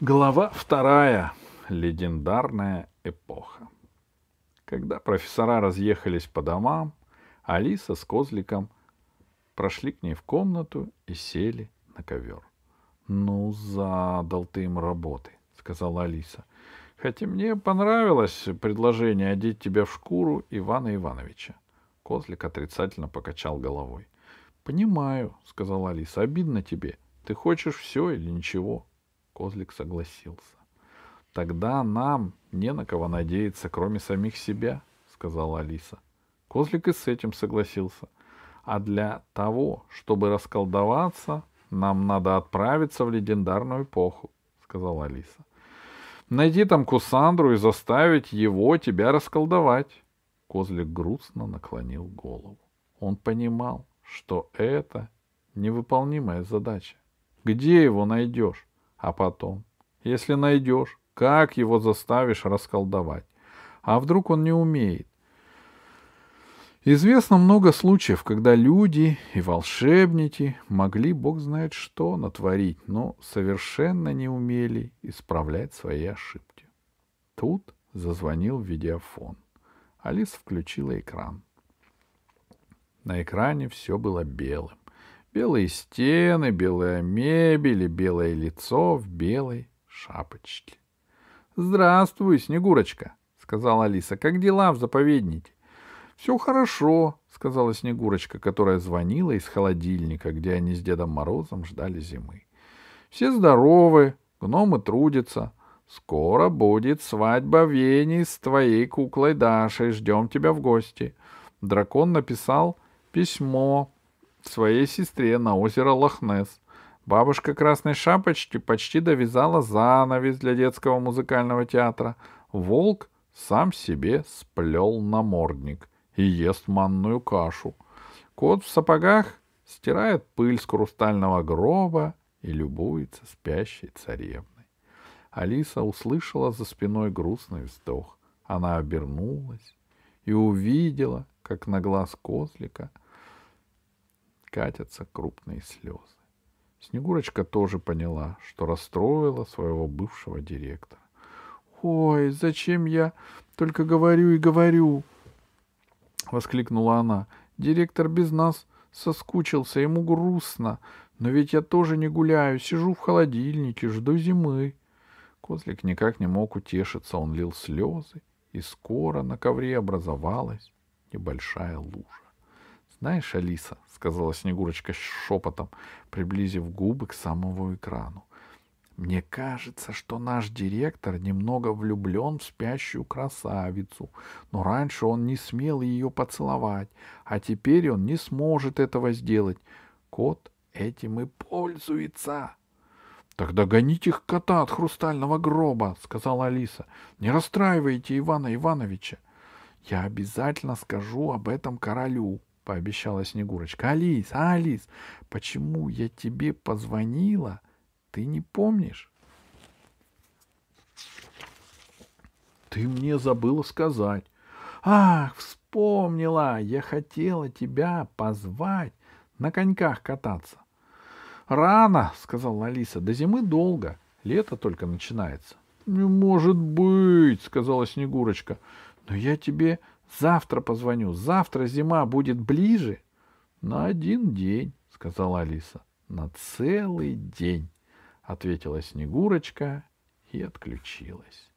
Глава вторая. Легендарная эпоха. Когда профессора разъехались по домам, Алиса с Козликом прошли к ней в комнату и сели на ковер. «Ну, задал ты им работы», — сказала Алиса. «Хотя мне понравилось предложение одеть тебя в шкуру Ивана Ивановича». Козлик отрицательно покачал головой. «Понимаю», — сказала Алиса, — «обидно тебе. Ты хочешь все или ничего?» — Козлик согласился. «Тогда нам не на кого надеяться, кроме самих себя», — сказала Алиса. Козлик и с этим согласился. «А для того, чтобы расколдоваться, нам надо отправиться в легендарную эпоху», — сказала Алиса. «Найди там Кусандру и заставить его тебя расколдовать». Козлик грустно наклонил голову. Он понимал, что это невыполнимая задача. Где его найдешь? А потом, если найдешь, как его заставишь расколдовать? А вдруг он не умеет? Известно много случаев, когда люди и волшебники могли, бог знает что, натворить, но совершенно не умели исправлять свои ошибки. Тут зазвонил видеофон. Алиса включила экран. На экране все было белым. Белые стены, белая мебель и белое лицо в белой шапочке. «Здравствуй, Снегурочка», — сказала Алиса. «Как дела в заповеднике?» «Все хорошо», — сказала Снегурочка, которая звонила из холодильника, где они с Дедом Морозом ждали зимы. «Все здоровы, гномы трудятся. Скоро будет свадьба Вени с твоей куклой Дашей. Ждем тебя в гости». Дракон написал письмо своей сестре на озеро Лохнес. Бабушка Красной Шапочки почти довязала занавес для детского музыкального театра. Волк сам себе сплел намордник и ест манную кашу. Кот в сапогах стирает пыль с хрустального гроба и любуется спящей царевной. Алиса услышала за спиной грустный вздох. Она обернулась и увидела, как на глаз козлика — катятся крупные слезы. Снегурочка тоже поняла, что расстроила своего бывшего директора. «Ой, зачем я только говорю и говорю?» — воскликнула она. «Директор без нас соскучился, ему грустно. Но ведь я тоже не гуляю, сижу в холодильнике, жду зимы». Козлик никак не мог утешиться, он лил слезы, и скоро на ковре образовалась небольшая лужа. «Знаешь, Алиса», — сказала Снегурочка шепотом, приблизив губы к самому экрану, «мне кажется, что наш директор немного влюблен в спящую красавицу, но раньше он не смел ее поцеловать, а теперь он не сможет этого сделать. Кот этим и пользуется». «Тогда гоните их кота от хрустального гроба», — сказала Алиса. «Не расстраивайте Ивана Ивановича». «Я обязательно скажу об этом королю», пообещала Снегурочка. Алис, Алис, почему я тебе позвонила? Ты не помнишь? Ты мне забыла сказать. Ах, вспомнила, я хотела тебя позвать на коньках кататься. Рано, сказала Алиса, до зимы долго, лето только начинается. Не может быть, сказала Снегурочка. Но я тебе Завтра позвоню. Завтра зима будет ближе. — На один день, — сказала Алиса. — На целый день, — ответила Снегурочка и отключилась.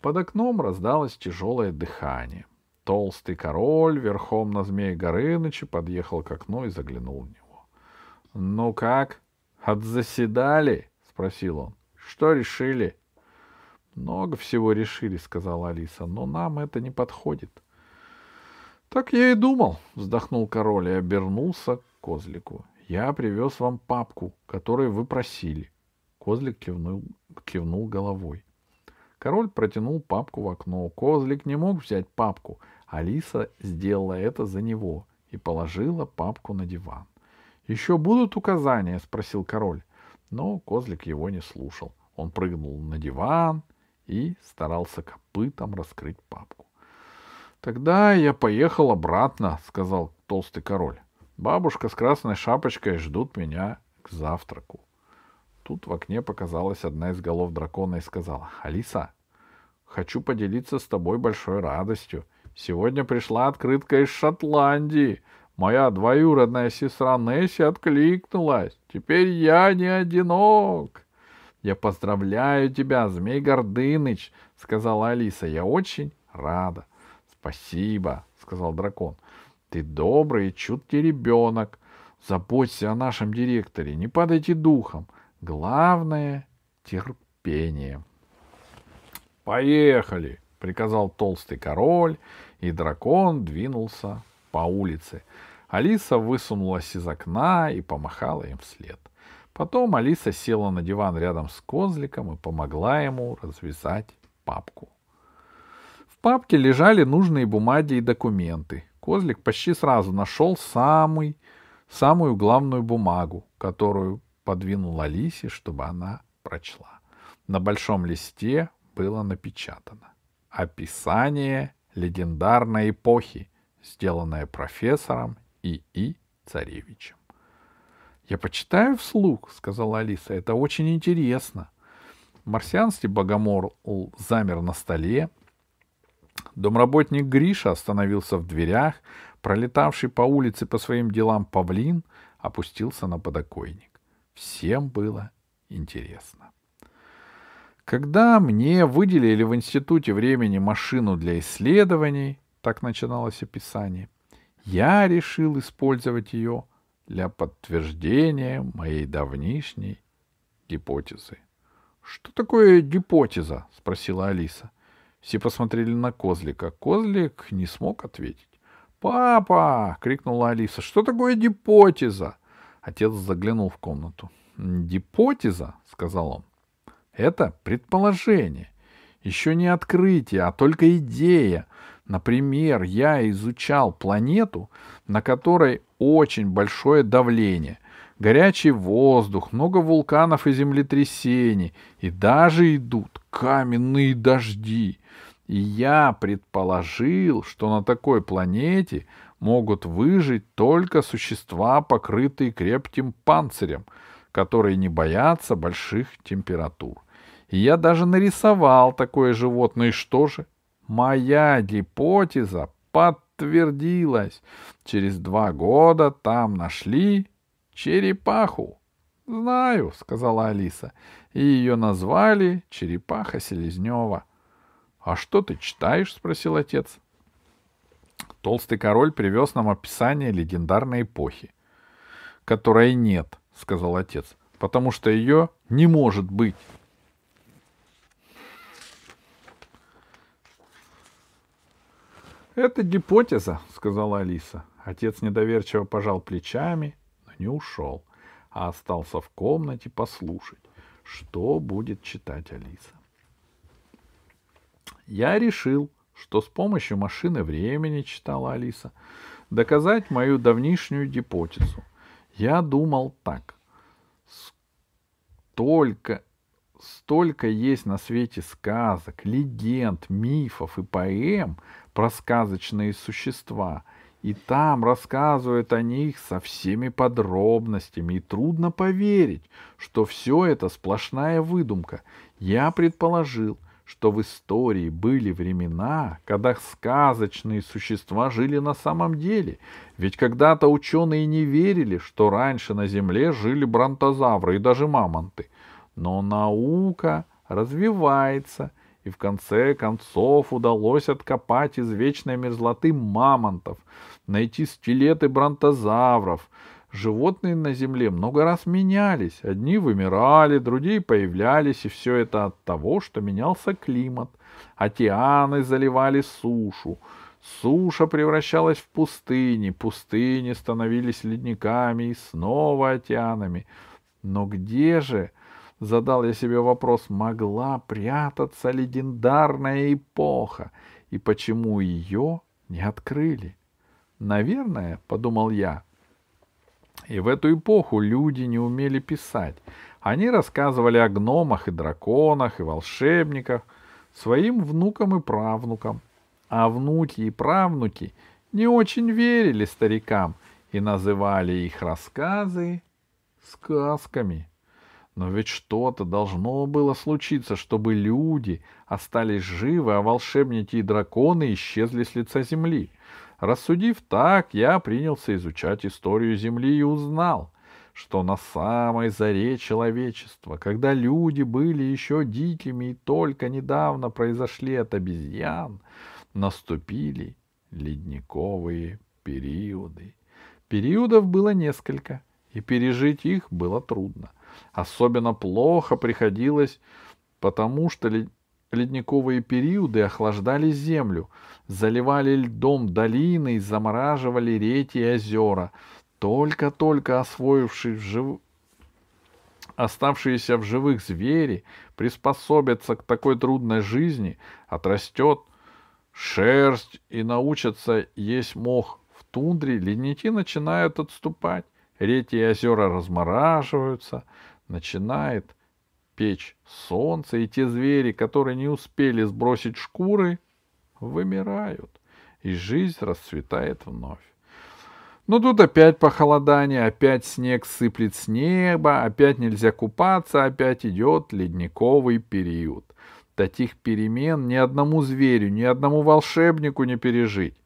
Под окном раздалось тяжелое дыхание. Толстый король верхом на змея Горыныча подъехал к окну и заглянул в него. — Ну как, отзаседали? — спросил он. — Что решили? — Много всего решили, — сказала Алиса, — но нам это не подходит. — так я и думал, вздохнул король и обернулся к козлику. Я привез вам папку, которую вы просили. Козлик кивнул, кивнул головой. Король протянул папку в окно. Козлик не мог взять папку. Алиса сделала это за него и положила папку на диван. «Еще будут указания?» — спросил король. Но козлик его не слушал. Он прыгнул на диван и старался копытом раскрыть папку. Тогда я поехал обратно, сказал толстый король. Бабушка с красной шапочкой ждут меня к завтраку. Тут в окне показалась одна из голов дракона и сказала, «Алиса, хочу поделиться с тобой большой радостью. Сегодня пришла открытка из Шотландии. Моя двоюродная сестра Несси откликнулась. Теперь я не одинок». «Я поздравляю тебя, Змей Гордыныч», — сказала Алиса. «Я очень рада. «Спасибо», — сказал дракон. «Ты добрый и чуткий ребенок. Заботься о нашем директоре, не падайте духом. Главное — терпение». «Поехали!» — приказал толстый король, и дракон двинулся по улице. Алиса высунулась из окна и помахала им вслед. Потом Алиса села на диван рядом с козликом и помогла ему развязать папку папке лежали нужные бумаги и документы. Козлик почти сразу нашел самый, самую главную бумагу, которую подвинул Алисе, чтобы она прочла. На большом листе было напечатано «Описание легендарной эпохи», сделанное профессором И.И. Царевичем. «Я почитаю вслух», — сказала Алиса, — «это очень интересно». Марсианский богомор замер на столе, Домработник Гриша остановился в дверях, пролетавший по улице по своим делам павлин опустился на подоконник. Всем было интересно. Когда мне выделили в институте времени машину для исследований, так начиналось описание, я решил использовать ее для подтверждения моей давнишней гипотезы. «Что такое гипотеза?» — спросила Алиса. — все посмотрели на Козлика. Козлик не смог ответить. «Папа!» — крикнула Алиса. «Что такое гипотеза?» Отец заглянул в комнату. «Гипотеза?» — сказал он. «Это предположение. Еще не открытие, а только идея. Например, я изучал планету, на которой очень большое давление, горячий воздух, много вулканов и землетрясений, и даже идут каменные дожди. И я предположил, что на такой планете могут выжить только существа, покрытые крепким панцирем, которые не боятся больших температур. И я даже нарисовал такое животное. И что же? Моя гипотеза подтвердилась. Через два года там нашли черепаху. «Знаю», — сказала Алиса, — и ее назвали Черепаха Селезнева — «А что ты читаешь?» — спросил отец. Толстый король привез нам описание легендарной эпохи. «Которой нет», — сказал отец, — «потому что ее не может быть». «Это гипотеза», — сказала Алиса. Отец недоверчиво пожал плечами, но не ушел, а остался в комнате послушать, что будет читать Алиса. Я решил, что с помощью машины времени, читала Алиса, доказать мою давнишнюю гипотезу. Я думал так. Столько, столько есть на свете сказок, легенд, мифов и поэм про сказочные существа. И там рассказывают о них со всеми подробностями, и трудно поверить, что все это сплошная выдумка. Я предположил, что в истории были времена, когда сказочные существа жили на самом деле. Ведь когда-то ученые не верили, что раньше на Земле жили бронтозавры и даже мамонты. Но наука развивается, и в конце концов удалось откопать из вечной мерзлоты мамонтов, найти скелеты бронтозавров — Животные на земле много раз менялись. Одни вымирали, другие появлялись, и все это от того, что менялся климат. Океаны заливали сушу. Суша превращалась в пустыни, пустыни становились ледниками и снова океанами. Но где же, задал я себе вопрос, могла прятаться легендарная эпоха, и почему ее не открыли? Наверное, подумал я, — и в эту эпоху люди не умели писать. Они рассказывали о гномах и драконах, и волшебниках своим внукам и правнукам. А внуки и правнуки не очень верили старикам и называли их рассказы сказками. Но ведь что-то должно было случиться, чтобы люди остались живы, а волшебники и драконы исчезли с лица земли — Рассудив так, я принялся изучать историю Земли и узнал, что на самой заре человечества, когда люди были еще дикими и только недавно произошли от обезьян, наступили ледниковые периоды. Периодов было несколько, и пережить их было трудно. Особенно плохо приходилось, потому что Ледниковые периоды охлаждали землю, заливали льдом долины и замораживали реки и озера. Только-только освоившие жив... оставшиеся в живых звери приспособятся к такой трудной жизни, отрастет шерсть и научатся есть мох в тундре, ледники начинают отступать, реки и озера размораживаются, начинает печь солнце, и те звери, которые не успели сбросить шкуры, вымирают, и жизнь расцветает вновь. Но тут опять похолодание, опять снег сыплет с неба, опять нельзя купаться, опять идет ледниковый период. Таких перемен ни одному зверю, ни одному волшебнику не пережить.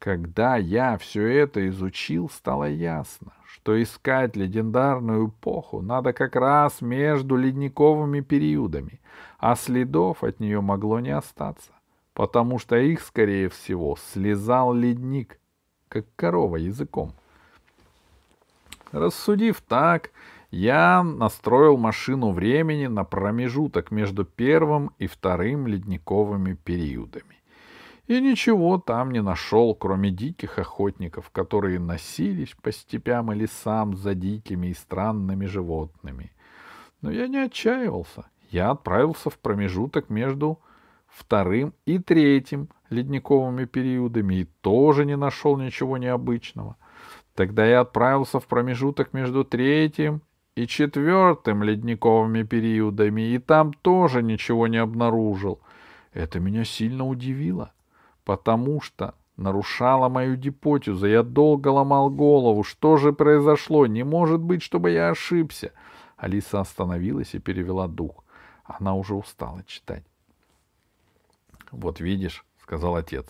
Когда я все это изучил, стало ясно, что искать легендарную эпоху надо как раз между ледниковыми периодами, а следов от нее могло не остаться, потому что их, скорее всего, слезал ледник, как корова языком. Рассудив так, я настроил машину времени на промежуток между первым и вторым ледниковыми периодами и ничего там не нашел, кроме диких охотников, которые носились по степям и лесам за дикими и странными животными. Но я не отчаивался. Я отправился в промежуток между вторым и третьим ледниковыми периодами и тоже не нашел ничего необычного. Тогда я отправился в промежуток между третьим и четвертым ледниковыми периодами и там тоже ничего не обнаружил. Это меня сильно удивило. — потому что нарушала мою гипотезу. Я долго ломал голову. Что же произошло? Не может быть, чтобы я ошибся. Алиса остановилась и перевела дух. Она уже устала читать. Вот видишь, сказал отец.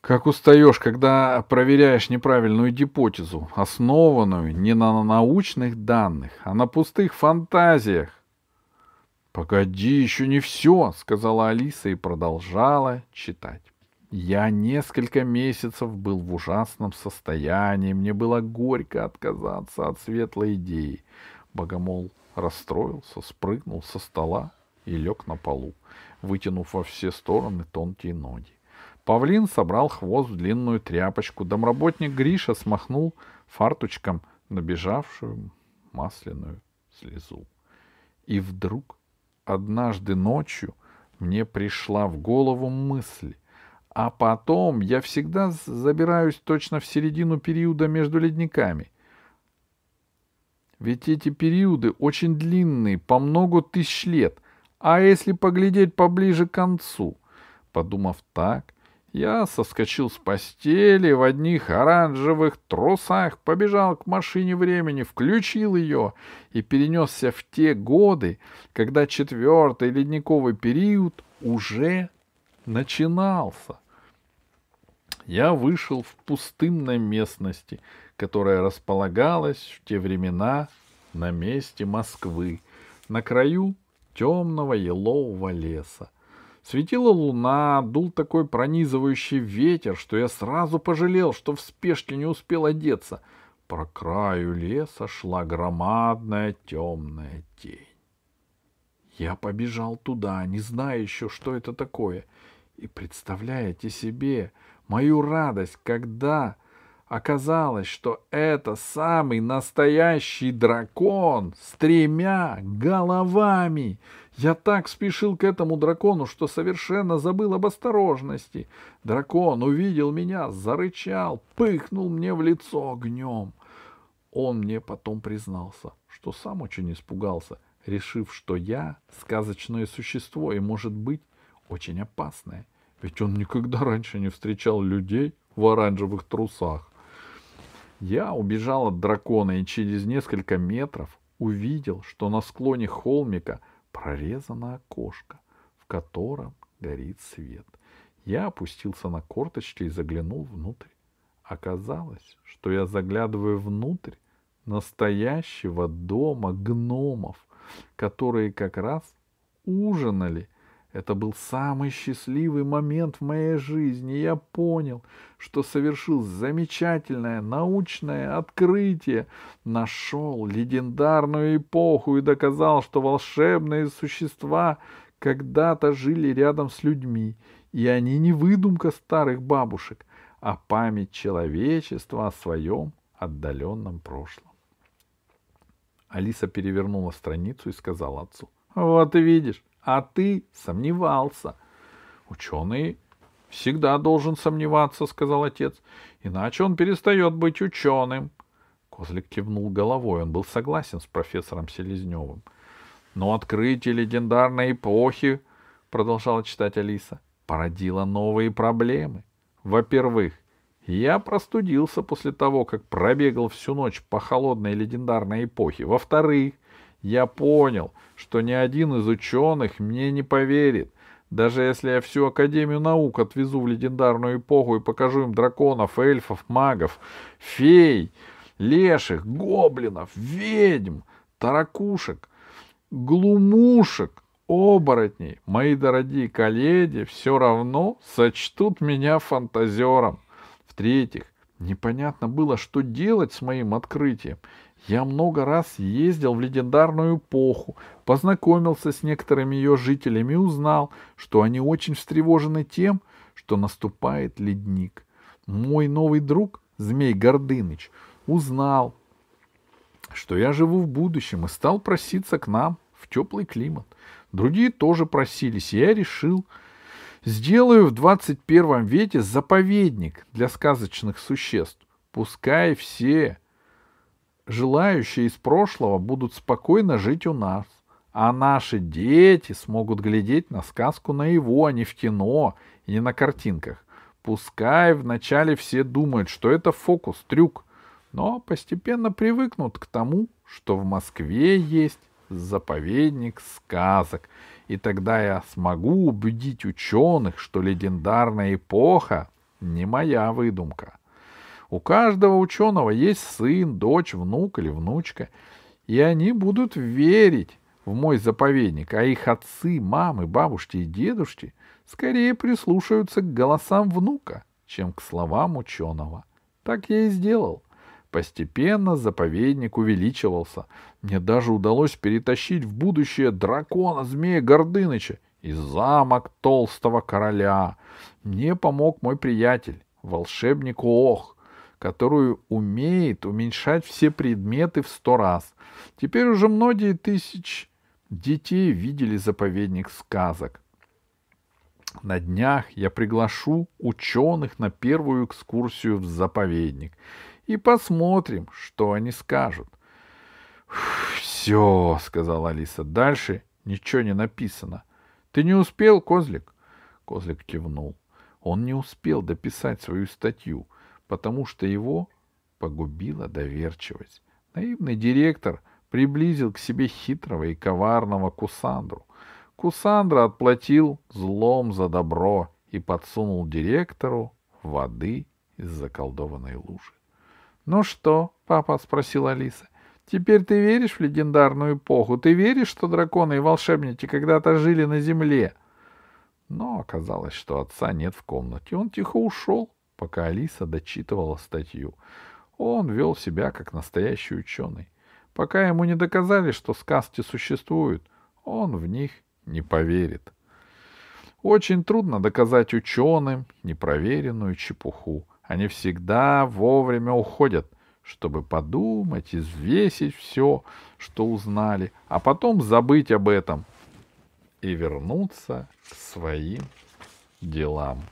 Как устаешь, когда проверяешь неправильную гипотезу, основанную не на научных данных, а на пустых фантазиях. «Погоди, еще не все», — сказала Алиса и продолжала читать. Я несколько месяцев был в ужасном состоянии, мне было горько отказаться от светлой идеи. Богомол расстроился, спрыгнул со стола и лег на полу, вытянув во все стороны тонкие ноги. Павлин собрал хвост в длинную тряпочку. Домработник Гриша смахнул фарточком набежавшую масляную слезу. И вдруг однажды ночью мне пришла в голову мысль, а потом я всегда забираюсь точно в середину периода между ледниками. Ведь эти периоды очень длинные, по много тысяч лет. А если поглядеть поближе к концу? Подумав так, я соскочил с постели, в одних оранжевых трусах побежал к машине времени, включил ее и перенесся в те годы, когда четвертый ледниковый период уже начинался. Я вышел в пустынной местности, которая располагалась в те времена на месте Москвы, на краю темного елового леса — Светила луна, дул такой пронизывающий ветер, что я сразу пожалел, что в спешке не успел одеться. Про краю леса шла громадная темная тень. Я побежал туда, не зная еще, что это такое. И представляете себе мою радость, когда оказалось, что это самый настоящий дракон с тремя головами — я так спешил к этому дракону, что совершенно забыл об осторожности. Дракон увидел меня, зарычал, пыхнул мне в лицо огнем. Он мне потом признался, что сам очень испугался, решив, что я — сказочное существо и, может быть, очень опасное. Ведь он никогда раньше не встречал людей в оранжевых трусах. Я убежал от дракона и через несколько метров увидел, что на склоне холмика — прорезано окошко, в котором горит свет. Я опустился на корточки и заглянул внутрь. Оказалось, что я заглядываю внутрь настоящего дома гномов, которые как раз ужинали это был самый счастливый момент в моей жизни. Я понял, что совершил замечательное научное открытие, нашел легендарную эпоху и доказал, что волшебные существа когда-то жили рядом с людьми, и они не выдумка старых бабушек, а память человечества о своем отдаленном прошлом. Алиса перевернула страницу и сказала отцу, «Вот и видишь, а ты сомневался. Ученый всегда должен сомневаться, сказал отец, иначе он перестает быть ученым. Козлик кивнул головой, он был согласен с профессором Селезневым. Но открытие легендарной эпохи, продолжала читать Алиса, породило новые проблемы. Во-первых, я простудился после того, как пробегал всю ночь по холодной легендарной эпохе. Во-вторых, я понял, что ни один из ученых мне не поверит. Даже если я всю Академию наук отвезу в легендарную эпоху и покажу им драконов, эльфов, магов, фей, леших, гоблинов, ведьм, таракушек, глумушек, оборотней, мои дорогие коллеги все равно сочтут меня фантазером. В-третьих, непонятно было, что делать с моим открытием. Я много раз ездил в легендарную эпоху, познакомился с некоторыми ее жителями и узнал, что они очень встревожены тем, что наступает ледник. Мой новый друг, змей Гордыныч, узнал, что я живу в будущем и стал проситься к нам в теплый климат. Другие тоже просились, и я решил, сделаю в 21 веке заповедник для сказочных существ. Пускай все желающие из прошлого будут спокойно жить у нас, а наши дети смогут глядеть на сказку на его, а не в кино и не на картинках. Пускай вначале все думают, что это фокус, трюк, но постепенно привыкнут к тому, что в Москве есть заповедник сказок. И тогда я смогу убедить ученых, что легендарная эпоха не моя выдумка, у каждого ученого есть сын, дочь, внук или внучка, и они будут верить в мой заповедник, а их отцы, мамы, бабушки и дедушки скорее прислушаются к голосам внука, чем к словам ученого. Так я и сделал. Постепенно заповедник увеличивался. Мне даже удалось перетащить в будущее дракона змея Гордыныча и замок толстого короля. Мне помог мой приятель, волшебник Ох, которую умеет уменьшать все предметы в сто раз. Теперь уже многие тысячи детей видели заповедник сказок. На днях я приглашу ученых на первую экскурсию в заповедник и посмотрим, что они скажут. «Все», — сказала Алиса, — «дальше ничего не написано». «Ты не успел, Козлик?» Козлик кивнул. Он не успел дописать свою статью потому что его погубила доверчивость. Наивный директор приблизил к себе хитрого и коварного Кусандру. Кусандра отплатил злом за добро и подсунул директору воды из заколдованной лужи. — Ну что, — папа спросил Алиса, — теперь ты веришь в легендарную эпоху? Ты веришь, что драконы и волшебники когда-то жили на земле? Но оказалось, что отца нет в комнате. Он тихо ушел, пока Алиса дочитывала статью. Он вел себя как настоящий ученый. Пока ему не доказали, что сказки существуют, он в них не поверит. Очень трудно доказать ученым непроверенную чепуху. Они всегда вовремя уходят, чтобы подумать, извесить все, что узнали, а потом забыть об этом и вернуться к своим делам.